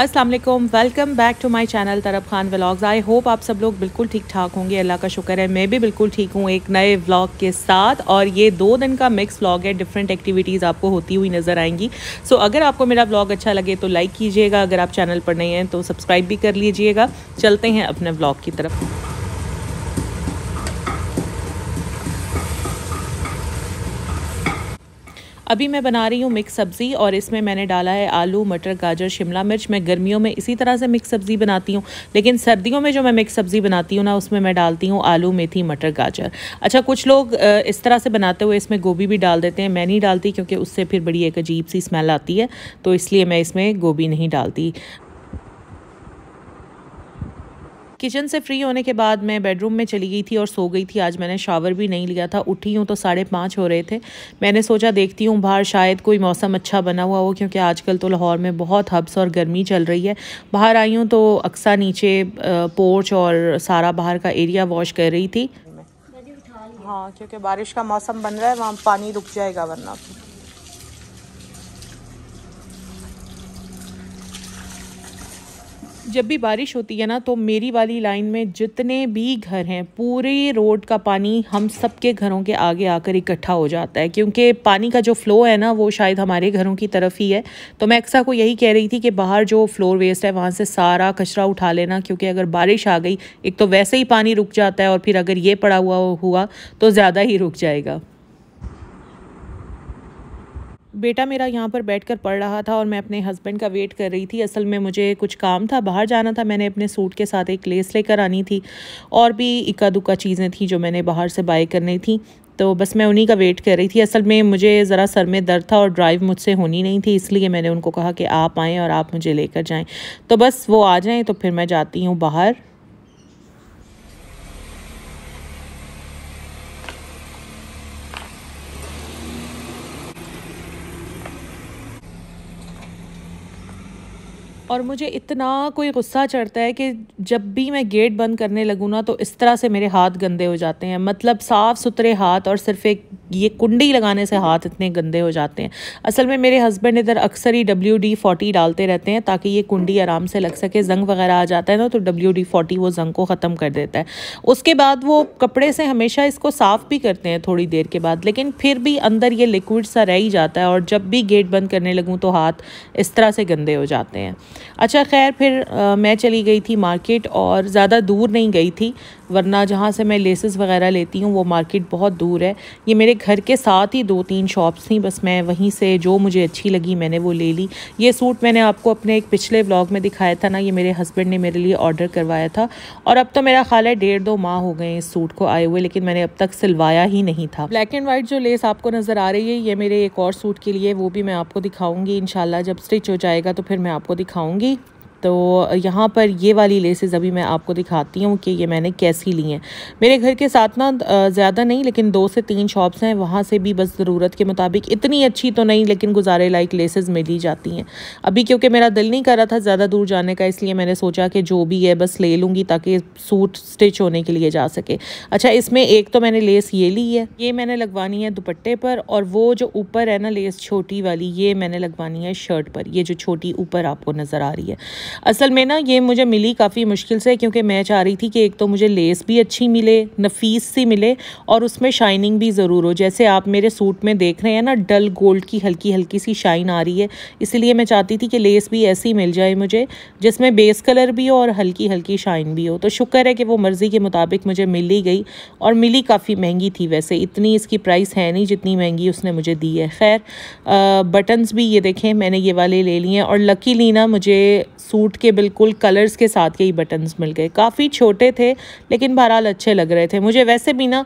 Aslam welcome back to my channel Tarab Khan vlogs I hope आप सब लोग बिल्कुल ठीक ठाक होंगे अल्लाह का शुक्र है मैं भी बिल्कुल ठीक हूँ एक नए व्लॉग के साथ और ये दो दिन का मिक्स व्लाग है डिफरेंट एक्टिविटीज़ आपको होती हुई नज़र आएंगी सो so, अगर आपको मेरा व्लाग अच्छा लगे तो लाइक कीजिएगा अगर आप चैनल पर नहीं हैं तो सब्सक्राइब भी कर लीजिएगा चलते हैं अपने व्लाग की तरफ अभी मैं बना रही हूँ मिक्स सब्ज़ी और इसमें मैंने डाला है आलू मटर गाजर शिमला मिर्च मैं गर्मियों में इसी तरह से मिक्स सब्ज़ी बनाती हूँ लेकिन सर्दियों में जो मैं मिक्स सब्ज़ी बनाती हूँ ना उसमें मैं डालती हूँ आलू मेथी मटर गाजर अच्छा कुछ लोग इस तरह से बनाते हुए इसमें गोभी भी डाल देते हैं मैं नहीं डालती क्योंकि उससे फिर बड़ी एक अजीब सी स्मेल आती है तो इसलिए मैं इसमें गोभी नहीं डालती किचन से फ्री होने के बाद मैं बेडरूम में चली गई थी और सो गई थी आज मैंने शावर भी नहीं लिया था उठी हूँ तो साढ़े पाँच हो रहे थे मैंने सोचा देखती हूँ बाहर शायद कोई मौसम अच्छा बना हुआ हो क्योंकि आजकल तो लाहौर में बहुत हब्स और गर्मी चल रही है बाहर आई हूँ तो अक्सा नीचे पोर्च और सारा बाहर का एरिया वॉश कर रही थी हाँ क्योंकि बारिश का मौसम बन रहा है वहाँ पानी रुक जाएगा वरना जब भी बारिश होती है ना तो मेरी वाली लाइन में जितने भी घर हैं पूरे रोड का पानी हम सबके घरों के आगे आकर इकट्ठा हो जाता है क्योंकि पानी का जो फ़्लो है ना वो शायद हमारे घरों की तरफ ही है तो मैं अक्सर को यही कह रही थी कि बाहर जो फ्लोर वेस्ट है वहाँ से सारा कचरा उठा लेना क्योंकि अगर बारिश आ गई एक तो वैसे ही पानी रुक जाता है और फिर अगर ये पड़ा हुआ हुआ तो ज़्यादा ही रुक जाएगा बेटा मेरा यहाँ पर बैठ कर पढ़ रहा था और मैं अपने हस्बैंड का वेट कर रही थी असल में मुझे कुछ काम था बाहर जाना था मैंने अपने सूट के साथ एक लेस लेकर आनी थी और भी इक्का दुक्का चीज़ें थी जो मैंने बाहर से बाय करनी थी तो बस मैं उन्हीं का वेट कर रही थी असल में मुझे ज़रा सर में दर्द था और ड्राइव मुझसे होनी नहीं थी इसलिए मैंने उनको कहा कि आप आएँ और आप मुझे लेकर जाएँ तो बस वो आ जाएँ तो फिर मैं जाती हूँ बाहर और मुझे इतना कोई गुस्सा चढ़ता है कि जब भी मैं गेट बंद करने लगूँ ना तो इस तरह से मेरे हाथ गंदे हो जाते हैं मतलब साफ़ सुथरे हाथ और सिर्फ एक ये कुंडी लगाने से हाथ इतने गंदे हो जाते हैं असल में मेरे हस्बैंड इधर अक्सर ही डब्ल्यू डी फोर्टी डालते रहते हैं ताकि ये कुंडी आराम से लग सके जंग वगैरह आ जाता है ना तो डब्ल्यू डी फोर्टी वो जंग को ख़त्म कर देता है उसके बाद वो कपड़े से हमेशा इसको साफ़ भी करते हैं थोड़ी देर के बाद लेकिन फिर भी अंदर ये लिक्विड सा रह ही जाता है और जब भी गेट बंद करने लगूँ तो हाथ इस तरह से गंदे हो जाते हैं अच्छा खैर फिर आ, मैं चली गई थी मार्केट और ज़्यादा दूर नहीं गई थी वरना जहाँ से मैं लेसेस वगैरह लेती हूँ वो मार्केट बहुत दूर है ये मेरे घर के साथ ही दो तीन शॉप्स थी बस मैं वहीं से जो मुझे अच्छी लगी मैंने वो ले ली ये सूट मैंने आपको अपने एक पिछले ब्लॉग में दिखाया था ना ये मेरे हस्बैंड ने मेरे लिए ऑर्डर करवाया था और अब तो मेरा ख्याल है डेढ़ दो माह हो गए इस सूट को आए हुए लेकिन मैंने अब तक सिलवाया ही नहीं था ब्लैक एंड वाइट जो लेस आपको नज़र आ रही है ये मेरे एक और सूट के लिए वो भी मैं आपको दिखाऊंगी इनशाला जब स्टिच हो जाएगा तो फिर मैं आपको दिखाऊंगी तो यहाँ पर ये वाली लेसेस अभी मैं आपको दिखाती हूँ कि ये मैंने कैसी ली हैं मेरे घर के साथ ना ज़्यादा नहीं लेकिन दो से तीन शॉप्स हैं वहाँ से भी बस ज़रूरत के मुताबिक इतनी अच्छी तो नहीं लेकिन गुजारे लाइक लेसेस मिली जाती हैं अभी क्योंकि मेरा दिल नहीं कर रहा था ज़्यादा दूर जाने का इसलिए मैंने सोचा कि जो भी है बस ले लूँगी ताकि सूट स्टिच होने के लिए जा सके अच्छा इसमें एक तो मैंने लेस ये ली है ये मैंने लगवानी है दुपट्टे पर और वो जो ऊपर है ना लेस छोटी वाली ये मैंने लगवानी है शर्ट पर ये जो छोटी ऊपर आपको नज़र आ रही है असल में ना ये मुझे मिली काफ़ी मुश्किल से क्योंकि मैं चाह रही थी कि एक तो मुझे लेस भी अच्छी मिले नफीस सी मिले और उसमें शाइनिंग भी ज़रूर हो जैसे आप मेरे सूट में देख रहे हैं ना डल गोल्ड की हल्की हल्की सी शाइन आ रही है इसीलिए मैं चाहती थी कि लेस भी ऐसी मिल जाए मुझे जिसमें बेस कलर भी हो और हल्की हल्की शाइन भी हो तो शुक्र है कि वो मर्ज़ी के मुताबिक मुझे मिल ही गई और मिली काफ़ी महंगी थी वैसे इतनी इसकी प्राइस है नहीं जितनी महंगी उसने मुझे दी है खैर बटन्स भी ये देखें मैंने ये वाले ले लिए हैं और लकी ना मुझे सूट सूट के बिल्कुल कलर्स के साथ के ही बटन्स मिल गए काफ़ी छोटे थे लेकिन बहरहाल अच्छे लग रहे थे मुझे वैसे भी ना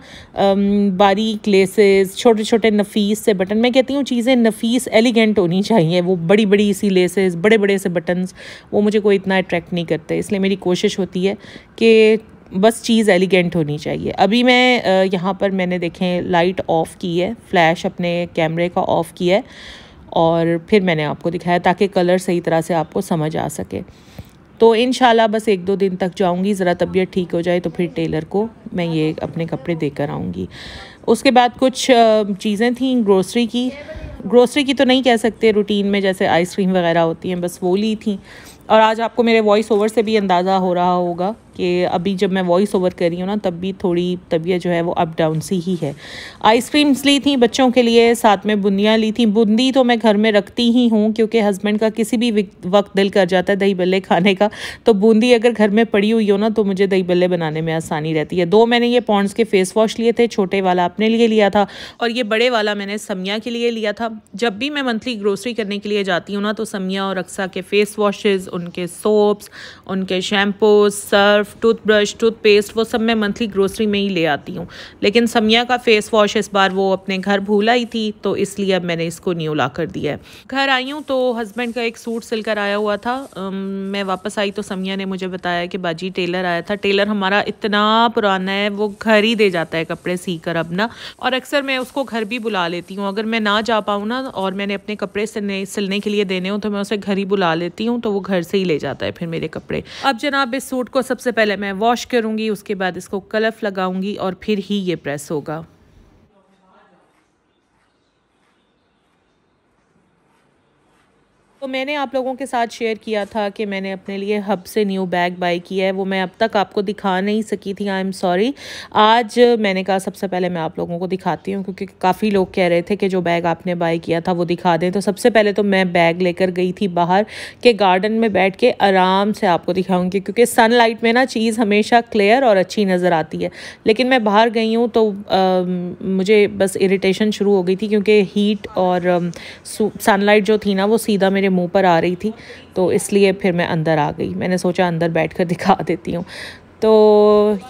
बारीक लेसेस छोटे छोटे नफीस से बटन मैं कहती हूँ चीज़ें नफीस एलिगेंट होनी चाहिए वो बड़ी बड़ी सी लेसेस बड़े बड़े से बटन्स वो मुझे कोई इतना अट्रैक्ट नहीं करते इसलिए मेरी कोशिश होती है कि बस चीज़ एलिगेंट होनी चाहिए अभी मैं यहाँ पर मैंने देखें लाइट ऑफ़ की है फ्लैश अपने कैमरे का ऑफ़ किया है और फिर मैंने आपको दिखाया ताकि कलर सही तरह से आपको समझ आ सके तो इन बस एक दो दिन तक जाऊंगी ज़रा तबीयत ठीक हो जाए तो फिर टेलर को मैं ये अपने कपड़े देकर आऊँगी उसके बाद कुछ चीज़ें थी ग्रोसरी की ग्रोसरी की तो नहीं कह सकते रूटीन में जैसे आइसक्रीम वगैरह होती हैं बस वो ली थी और आज आपको मेरे वॉइस ओवर से भी अंदाज़ा हो रहा होगा कि अभी जब मैं वॉइस ओवर कर रही हूँ ना तब भी थोड़ी तबीयत जो है वो अप डाउन सी ही है आइसक्रीम्स ली थी बच्चों के लिए साथ में बुंदियाँ ली थी बूंदी तो मैं घर में रखती ही हूँ क्योंकि हस्बैंड का किसी भी वक्त दिल कर जाता है दही बल्ले खाने का तो बूंदी अगर घर में पड़ी हुई हो ना तो मुझे दही बल्ले बनाने में आसानी रहती है दो मैंने ये पॉन्ड्स के फेस वॉश लिए थे छोटे वाला अपने लिए लिया था और ये बड़े वाला मैंने समिया के लिए लिया था जब भी मैं मंथली ग्रोसरी करने के लिए जाती हूँ ना तो समिया और अक्सा के फेस वॉशेज़ उनके सोप्स उनके शैम्पू सर्फ टूथब्रश टूथपेस्ट वो सब मैं मंथली ग्रोसरी में ही ले आती हूँ लेकिन समिया का फेस वॉश इस बार वो अपने घर भूल आई थी तो इसलिए अब मैंने इसको न्यू ला कर दिया है घर आई हूँ तो हस्बैंड का एक सूट सिलकर आया हुआ था मैं वापस आई तो समिया ने मुझे बताया कि बाजी टेलर आया था टेलर हमारा इतना पुराना है वो घर ही दे जाता है कपड़े सी कर अब ना और अक्सर मैं उसको घर भी बुला लेती हूँ अगर मैं ना जा पाऊँ ना और मैंने अपने कपड़े सिलने सिलने के लिए देने हों तो मैं उसे घर ही बुला लेती हूँ तो वो घर घर से ही ले जाता है फिर मेरे कपड़े अब जनाब इस सूट को सबसे पहले मैं वॉश करूँगी उसके बाद इसको कलफ लगाऊंगी और फिर ही ये प्रेस होगा तो मैंने आप लोगों के साथ शेयर किया था कि मैंने अपने लिए हब से न्यू बैग बाई किया है वो मैं अब तक आपको दिखा नहीं सकी थी आई एम सॉरी आज मैंने कहा सबसे पहले मैं आप लोगों को दिखाती हूँ क्योंकि काफ़ी लोग कह रहे थे कि जो बैग आपने बाई किया था वो दिखा दें तो सबसे पहले तो मैं बैग लेकर गई थी बाहर के गार्डन में बैठ के आराम से आपको दिखाऊँगी क्योंकि सन में ना चीज़ हमेशा क्लियर और अच्छी नज़र आती है लेकिन मैं बाहर गई हूँ तो आ, मुझे बस इरीटेशन शुरू हो गई थी क्योंकि हीट और सनलाइट जो थी ना वो सीधा मेरे मुंह पर आ रही थी तो इसलिए फिर मैं अंदर आ गई मैंने सोचा अंदर बैठ कर दिखा देती हूँ तो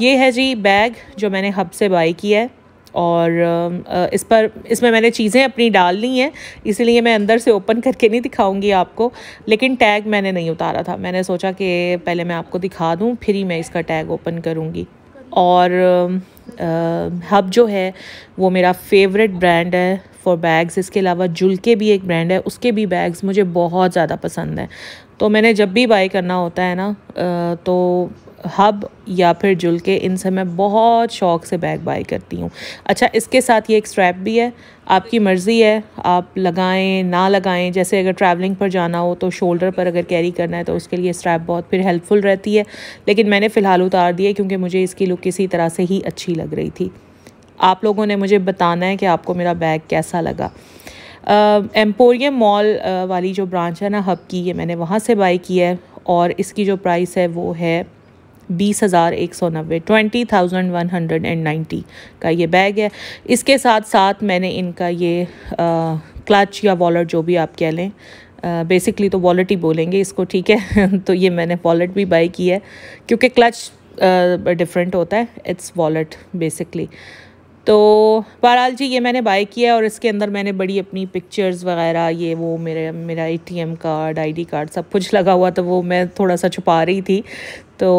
ये है जी बैग जो मैंने हब से बाई किया है और इस पर इसमें मैंने चीज़ें अपनी डाल ली हैं इसीलिए मैं अंदर से ओपन करके नहीं दिखाऊंगी आपको लेकिन टैग मैंने नहीं उतारा था मैंने सोचा कि पहले मैं आपको दिखा दूं फिर ही मैं इसका टैग ओपन करूंगी और हब जो है वो मेरा फेवरेट ब्रांड है फॉर बैग्स इसके अलावा जुल के भी एक ब्रांड है उसके भी बैग्स मुझे बहुत ज़्यादा पसंद हैं तो मैंने जब भी बाई करना होता है ना तो हब या फिर जुल के इनसे मैं बहुत शौक से बैग बाई करती हूँ अच्छा इसके साथ ये एक स्ट्रैप भी है आपकी मर्ज़ी है आप लगाएं ना लगाएं जैसे अगर ट्रैवलिंग पर जाना हो तो शोल्डर पर अगर कैरी करना है तो उसके लिए स्ट्रैप बहुत फिर हेल्पफुल रहती है लेकिन मैंने फ़िलहाल उतार दिया क्योंकि मुझे इसकी लुक किसी तरह से ही अच्छी लग रही थी आप लोगों ने मुझे बताना है कि आपको मेरा बैग कैसा लगा एम्पोरियम मॉल वाली जो ब्रांच है ना हब की ये मैंने वहाँ से बाई की है और इसकी जो प्राइस है वो है बीस हज़ार एक सौ नब्बे twenty thousand one hundred and ninety का ये बैग है इसके साथ साथ मैंने इनका ये आ, क्लच या वॉलेट जो भी आप कह लें बेसिकली तो वॉलेट ही बोलेंगे इसको ठीक है तो ये मैंने वॉलेट भी बाई की है क्योंकि क्लच डिफरेंट होता है इट्स वॉलेट बेसिकली तो बहरहाल जी ये मैंने बाय किया और इसके अंदर मैंने बड़ी अपनी पिक्चर्स वगैरह ये वो मेरे मेरा एटीएम कार्ड आईडी कार्ड सब कुछ लगा हुआ तो वो मैं थोड़ा सा छुपा रही थी तो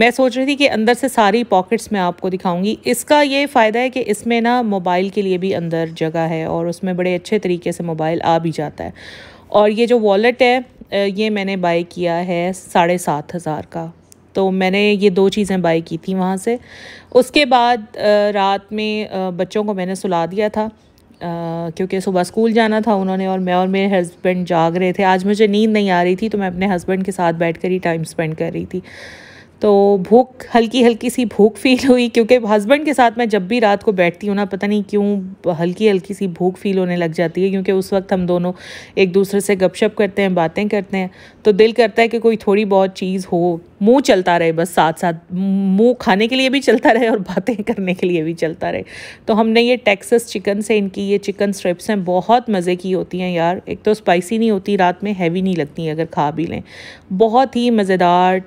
मैं सोच रही थी कि अंदर से सारी पॉकेट्स मैं आपको दिखाऊंगी इसका ये फ़ायदा है कि इसमें ना मोबाइल के लिए भी अंदर जगह है और उसमें बड़े अच्छे तरीके से मोबाइल आ भी जाता है और ये जो वॉलेट है ये मैंने बाई किया है साढ़े सात हज़ार का तो मैंने ये दो चीज़ें बाई की थी वहाँ से उसके बाद रात में बच्चों को मैंने सुला दिया था क्योंकि सुबह स्कूल जाना था उन्होंने और मैं और मेरे हस्बैंड जाग रहे थे आज मुझे नींद नहीं आ रही थी तो मैं अपने हस्बैंड के साथ बैठ कर ही टाइम स्पेंड कर रही थी तो भूख हल्की हल्की सी भूख फील हुई क्योंकि हस्बैंड के साथ मैं जब भी रात को बैठती हूँ ना पता नहीं क्यों हल्की हल्की सी भूख फील होने लग जाती है क्योंकि उस वक्त हम दोनों एक दूसरे से गपशप करते हैं बातें करते हैं तो दिल करता है कि कोई थोड़ी बहुत चीज़ हो मुंह चलता रहे बस साथ साथ मुंह खाने के लिए भी चलता रहे और बातें करने के लिए भी चलता रहे तो हमने ये टेक्सस चिकन से इनकी ये चिकन स्ट्रिप्स हैं बहुत मज़े की होती हैं यार एक तो स्पाइसी नहीं होती रात में हैवी नहीं लगती अगर खा भी लें बहुत ही मज़ेदार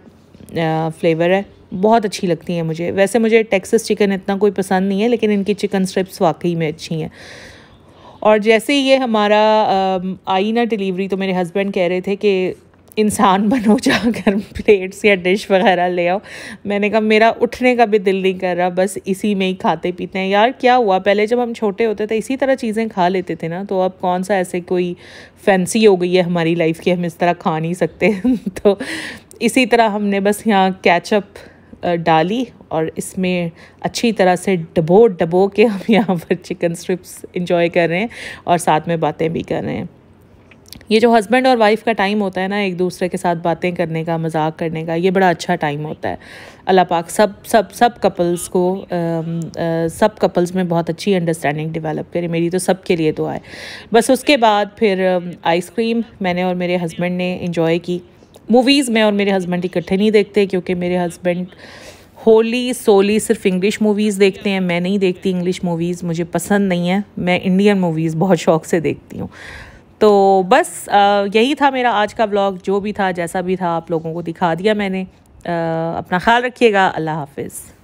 फ्लेवर है बहुत अच्छी लगती है मुझे वैसे मुझे टेक्सस चिकन इतना कोई पसंद नहीं है लेकिन इनकी चिकन स्ट्रिप्स वाकई में अच्छी हैं और जैसे ही ये हमारा आई ना डिलीवरी तो मेरे हस्बैंड कह रहे थे कि इंसान बनो जाकर प्लेट्स या डिश वगैरह ले आओ मैंने कहा मेरा उठने का भी दिल नहीं कर रहा बस इसी में ही खाते पीते हैं यार क्या हुआ पहले जब हम छोटे होते थे इसी तरह चीज़ें खा लेते थे ना तो अब कौन सा ऐसे कोई फैंसी हो गई है हमारी लाइफ की हम इस तरह खा नहीं सकते तो इसी तरह हमने बस यहाँ कैचअप डाली और इसमें अच्छी तरह से डबो डबो के हम यहाँ पर चिकन स्ट्रिप्स इंजॉय कर रहे हैं और साथ में बातें भी कर रहे हैं ये जो हस्बैंड और वाइफ का टाइम होता है ना एक दूसरे के साथ बातें करने का मजाक करने का ये बड़ा अच्छा टाइम होता है अल्लाह पाक सब सब सब कपल्स को आ, आ, सब कपल्स में बहुत अच्छी अंडरस्टैंडिंग डेवलप करे मेरी तो सब के लिए दुआ है बस उसके बाद फिर आइसक्रीम मैंने और मेरे हस्बैंड ने इंजॉय की मूवीज़ मैं और मेरे हस्बैंड इकट्ठे नहीं देखते क्योंकि मेरे हस्बैंड होली सोली सिर्फ इंग्लिश मूवीज़ देखते हैं मैं नहीं देखती इंग्लिश मूवीज़ मुझे पसंद नहीं है मैं इंडियन मूवीज़ बहुत शौक से देखती हूँ तो बस यही था मेरा आज का ब्लॉग जो भी था जैसा भी था आप लोगों को दिखा दिया मैंने अपना ख्याल रखिएगा अल्लाह हाफिज़